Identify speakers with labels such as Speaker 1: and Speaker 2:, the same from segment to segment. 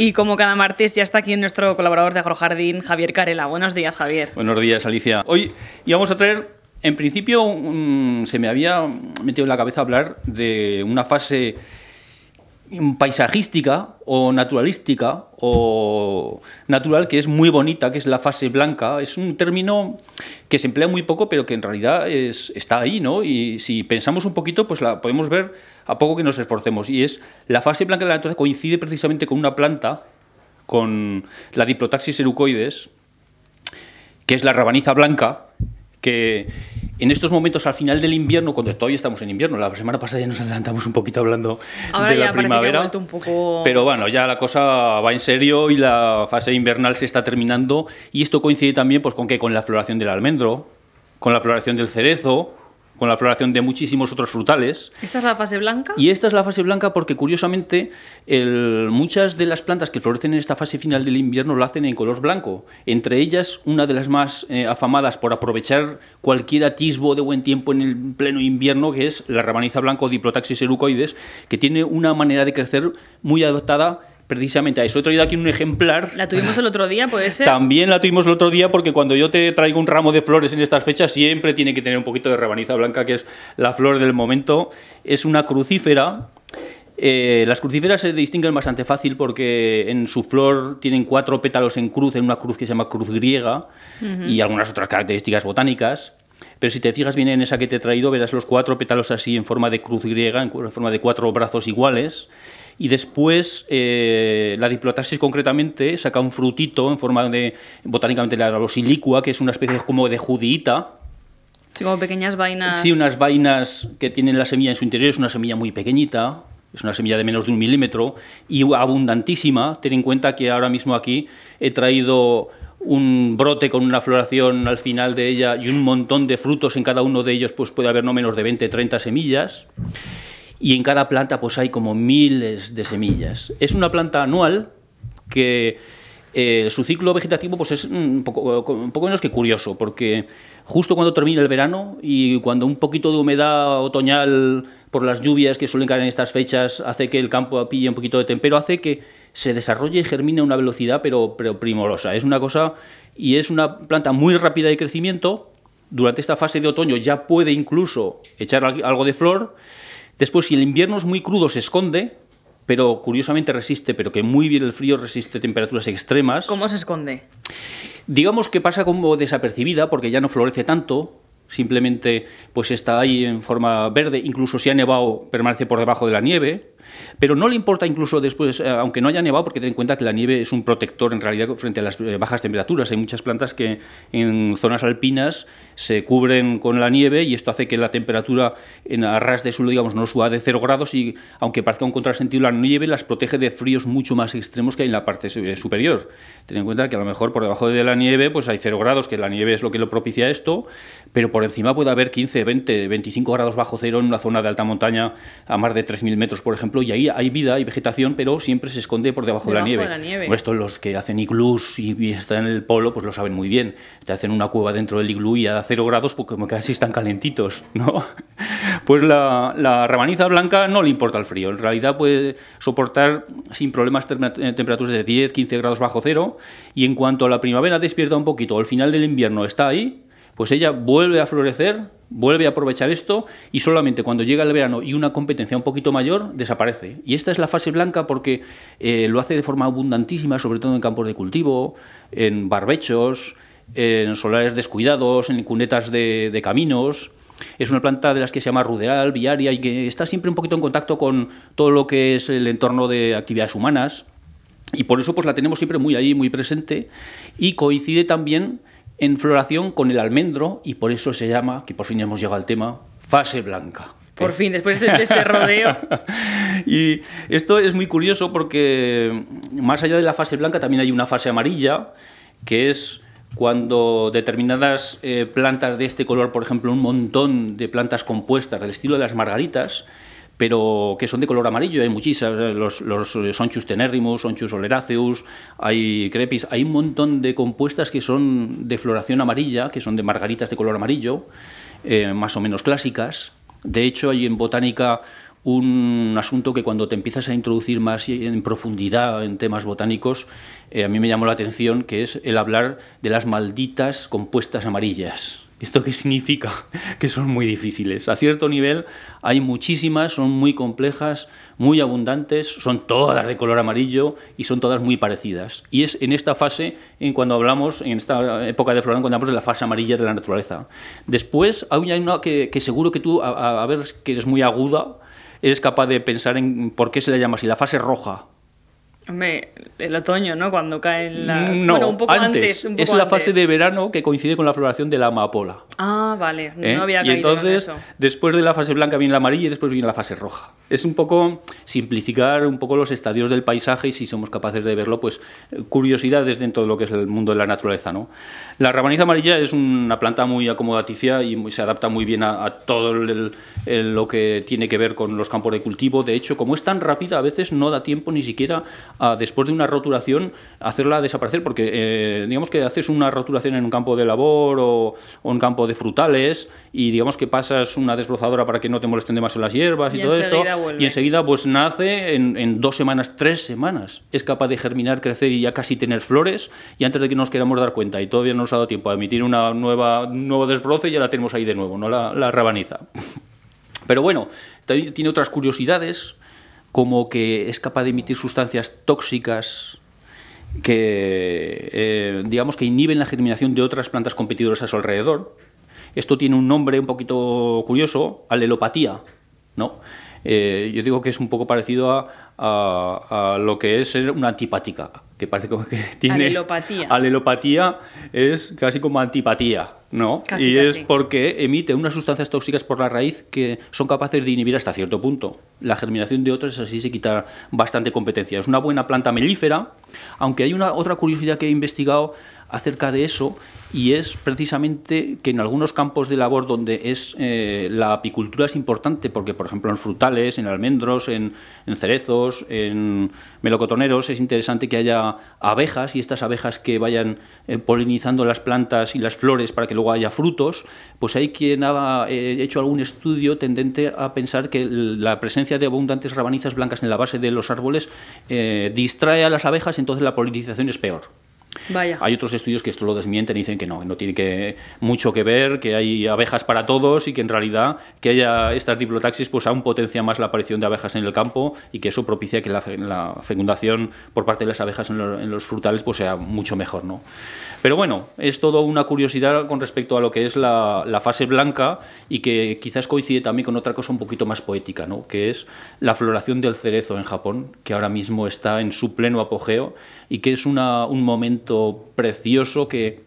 Speaker 1: Y como cada martes ya está aquí nuestro colaborador de Agrojardín, Javier Carela. Buenos días, Javier. Buenos días, Alicia. Hoy íbamos a traer en principio se me había metido en la cabeza hablar de una fase paisajística o naturalística o natural, que es muy bonita, que es la fase blanca. Es un término que se emplea muy poco, pero que en realidad es, está ahí, ¿no? Y si pensamos un poquito, pues la podemos ver a poco que nos esforcemos. Y es la fase blanca de la naturaleza coincide precisamente con una planta, con la Diplotaxis erucoides, que es la rabaniza blanca, que en estos momentos, al final del invierno, cuando todavía estamos en invierno, la semana pasada ya nos adelantamos un poquito hablando de la primavera. Un Pero bueno, ya la cosa va en serio y la fase invernal se está terminando. Y esto coincide también pues, con que con la floración del almendro, con la floración del cerezo, con la floración de muchísimos otros frutales. ¿Esta es la fase blanca? Y esta es la fase blanca porque, curiosamente, muchas de las plantas que florecen en esta fase final del invierno lo hacen en color blanco. Entre ellas, una de las más eh, afamadas por aprovechar cualquier atisbo de buen tiempo en el pleno invierno, que es la rabaniza blanco diplotaxis erucoides, que tiene una manera de crecer muy adaptada precisamente a eso. He traído aquí un ejemplar. ¿La tuvimos el otro día, puede ser? También la tuvimos el otro día porque cuando yo te traigo un ramo de flores en estas fechas siempre tiene que tener un poquito de rebaniza blanca, que es la flor del momento. Es una crucífera. Eh, las crucíferas se distinguen bastante fácil porque en su flor tienen cuatro pétalos en cruz, en una cruz que se llama cruz griega y algunas otras características botánicas. Pero si te fijas bien en esa que te he traído, verás los cuatro pétalos así en forma de cruz griega, en forma de cuatro brazos iguales y después eh, la diplotaxis concretamente saca un frutito en forma de, botánicamente la rosilicua, que es una especie como de judita. Sí, como pequeñas vainas. Sí, unas vainas que tienen la semilla en su interior, es una semilla muy pequeñita, es una semilla de menos de un milímetro y abundantísima. Ten en cuenta que ahora mismo aquí he traído un brote con una floración al final de ella y un montón de frutos en cada uno de ellos, pues puede haber no menos de 20, 30 semillas y en cada planta pues hay como miles de semillas. Es una planta anual que eh, su ciclo vegetativo pues es mm, eh, un poco, menos que curioso, porque justo cuando termina el verano y cuando un poquito de humedad otoñal por las lluvias que suelen caer en estas fechas hace que el campo pille un poquito de tempero, hace que se desarrolle y germine a una velocidad pero primorosa. Es una cosa y es una planta muy rápida de crecimiento. Durante esta fase de otoño ya puede incluso echar algo de flor Después, si el invierno es muy crudo, se esconde, pero curiosamente resiste, pero que muy bien el frío resiste temperaturas extremas. ¿Cómo se esconde? Digamos que pasa como desapercibida porque ya no florece tanto, simplemente pues está ahí en forma verde, incluso si ha nevado permanece por debajo de la nieve. Pero no le importa incluso después, eh, aunque no haya nevado, porque ten en cuenta que la nieve es un protector en realidad frente a las eh, bajas temperaturas. Hay muchas plantas que en zonas alpinas se cubren con la nieve y esto hace que la temperatura en arras de suelo, digamos, no suba de cero grados y aunque parezca un contrasentido, la nieve las protege de fríos mucho más extremos que hay en la parte eh, superior. Ten en cuenta que a lo mejor por debajo de la nieve pues hay cero grados, que la nieve es lo que lo propicia esto, pero por encima puede haber 15, 20, 25 grados bajo cero en una zona de alta montaña a más de 3.000 metros, por ejemplo, y ahí hay vida, y vegetación, pero siempre se esconde por debajo, de, la nieve. esto los que hacen iglús y, están en el polo, pues lo saben muy bien. Te hacen una cueva dentro del iglú y a cero grados, porque como que así están calentitos, ¿no? Pues la, la rabaniza blanca no le importa el frío. En realidad puede soportar sin problemas eh, temperaturas de 10, 15 grados bajo cero. Y en cuanto a la primavera despierta un poquito, al final del invierno está ahí, pues ella vuelve a florecer Vuelve a aprovechar esto y solamente cuando llega el verano y una competencia un poquito mayor desaparece. Y esta es la fase blanca porque eh, lo hace de forma abundantísima, sobre todo en campos de cultivo, en barbechos, en solares descuidados, en cunetas de, caminos. Es una planta de las que se llama ruderal, viaria y que está siempre un poquito en contacto con todo lo que es el entorno de actividades humanas. Y por eso pues, la tenemos siempre muy ahí, muy presente. Y coincide también en floración con el almendro y por eso se llama, que por fin hemos llegado al tema, fase blanca. Por fin, después de este rodeo. y esto es muy curioso porque mm, más allá de la fase blanca también hay una fase amarilla, que es cuando determinadas eh, plantas de este color, por ejemplo, un montón de plantas compuestas del estilo de las margaritas, pero que son de color amarillo, hay muchísimas, los, los Sonchus tenérrimos, Sonchus oleraceus, hay crepis, hay un montón de compuestas que son de floración amarilla, que son de margaritas de color amarillo, eh, más o menos clásicas. De hecho, hay en botánica un asunto que cuando te empiezas a introducir más en profundidad en temas botánicos, eh, a mí me llamó la atención, que es el hablar de las malditas compuestas amarillas. ¿Esto qué significa? Que son muy difíciles. A cierto nivel hay muchísimas, son muy complejas, muy abundantes, son todas de color amarillo y son todas muy parecidas. Y es en esta fase, en cuando hablamos, en esta época de Florán, cuando hablamos de la fase amarilla de la naturaleza. Después hay una que, seguro que tú, a, a ver, que eres muy aguda, eres capaz de pensar en por qué se le llama así, la fase roja el otoño, ¿no? Cuando cae la... Mm, no, un poco antes. es la fase de verano que coincide con la floración de la amapola. Ah, vale. No ¿Eh? había caído Y entonces, después de la fase blanca viene la amarilla y después viene la fase roja. Es un poco simplificar un poco los estadios del paisaje y si somos capaces de verlo, pues curiosidades dentro de lo que es el mundo de la naturaleza, ¿no? La rabaniza amarilla es una planta muy acomodaticia y se adapta muy bien a, todo lo que tiene que ver con los campos de cultivo. De hecho, como es tan rápida, a veces no da tiempo ni siquiera después de una roturación, hacerla desaparecer, porque eh, digamos que haces una roturación en un campo de labor o, un campo de frutales y digamos que pasas una desbrozadora para que no te molesten demasiado las hierbas y, todo esto, y enseguida pues nace en, dos semanas, tres semanas, es capaz de germinar, crecer y ya casi tener flores, y antes de que nos queramos dar cuenta y todavía no nos ha dado tiempo a emitir una nueva, nuevo desbroce, ya la tenemos ahí de nuevo, no la, la rabaniza. Pero bueno, tiene otras curiosidades como que es capaz de emitir sustancias tóxicas que, eh, digamos, que inhiben la germinación de otras plantas competidoras a su alrededor. Esto tiene un nombre un poquito curioso, alelopatía, ¿no? Eh, yo digo que es un poco parecido a, a lo que es ser una antipática que parece como que tiene... Alelopatía. Alelopatía es casi como antipatía, ¿no? y es porque emite unas sustancias tóxicas por la raíz que son capaces de inhibir hasta cierto punto. La germinación de otras así se quita bastante competencia. Es una buena planta melífera, aunque hay una otra curiosidad que he investigado acerca de eso y es precisamente que en algunos campos de labor donde es eh, la apicultura es importante, porque por ejemplo en frutales, en almendros, en, cerezos, en melocotoneros, es interesante que haya abejas y estas abejas que vayan eh, polinizando las plantas y las flores para que luego haya frutos, pues hay quien ha eh, hecho algún estudio tendente a pensar que la presencia de abundantes rabanizas blancas en la base de los árboles distrae a las abejas, entonces la polinización es peor. Hay otros estudios que esto lo desmienten y dicen que no, no tiene que, mucho que ver, que hay abejas para todos y que en realidad que haya estas diplotaxis pues aún potencia más la aparición de abejas en el campo y que eso propicia que la, la fecundación por parte de las abejas en, los frutales pues sea mucho mejor. ¿no? Pero bueno, es todo una curiosidad con respecto a lo que es la, la fase blanca y que quizás coincide también con otra cosa un poquito más poética, ¿no? que es la floración del cerezo en Japón, que ahora mismo está en su pleno apogeo y que es una, un momento precioso que,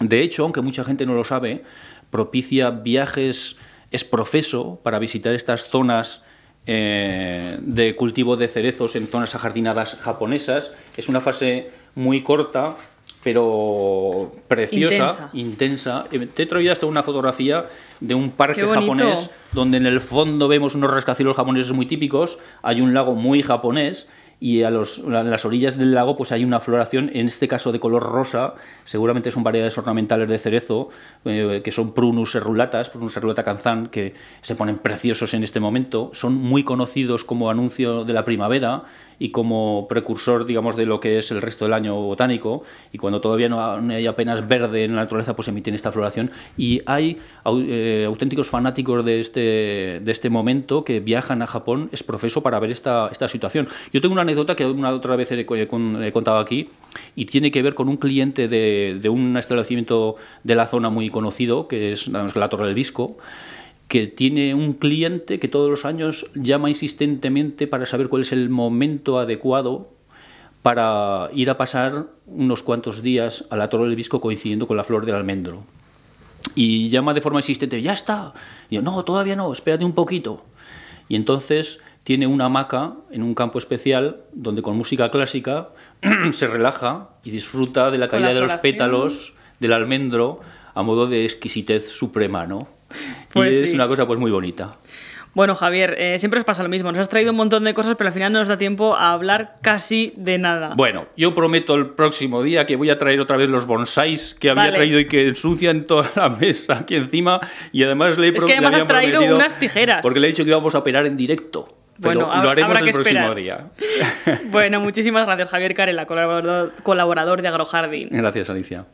Speaker 1: de hecho, aunque mucha gente no lo sabe, propicia viajes, es profeso para visitar estas zonas eh, de cultivo de cerezos en zonas ajardinadas japonesas. Es una fase muy corta, pero preciosa, intensa. intensa. Eh, te he traído hasta una fotografía de un parque japonés donde en el fondo vemos unos rascacielos japoneses muy típicos, hay un lago muy japonés y a, las orillas del lago pues hay una floración, en este caso de color rosa, seguramente son variedades ornamentales de cerezo, eh, que son Prunus serrulatas, Prunus serrulata canzán, que se ponen preciosos en este momento, son muy conocidos como anuncio de la primavera, y como precursor, digamos, de lo que es el resto del año botánico. Y cuando todavía no hay apenas verde en la naturaleza, pues emiten esta floración. Y hay eh, auténticos fanáticos de este, de este momento que viajan a Japón es profeso para ver esta, esta situación. Yo tengo una anécdota que una otra vez he, contado aquí y tiene que ver con un cliente de, de un establecimiento de la zona muy conocido, que es la Torre del Visco que tiene un cliente que todos los años llama insistentemente para saber cuál es el momento adecuado para ir a pasar unos cuantos días a la Torre del Visco coincidiendo con la flor del almendro. Y llama de forma insistente, ya está. yo, no, todavía no, espérate un poquito. Y entonces tiene una hamaca en un campo especial donde con música clásica se relaja y disfruta de la caída de los pétalos del almendro a modo de exquisitez suprema, ¿no?
Speaker 2: y pues es una
Speaker 1: cosa pues muy bonita. Bueno, Javier, eh, siempre os pasa lo mismo. Nos has traído un montón de cosas, pero al final no nos da tiempo a hablar casi de nada. Bueno, yo prometo el próximo día que voy a traer otra vez los bonsáis que había traído y que ensucian toda la mesa aquí encima. Y además le he Es que además has traído unas tijeras. Porque le he dicho que íbamos a operar en directo. Pero bueno, lo haremos el próximo día. bueno, muchísimas gracias, Javier Carela, colaborador, colaborador de Agrojardín. Gracias, Alicia.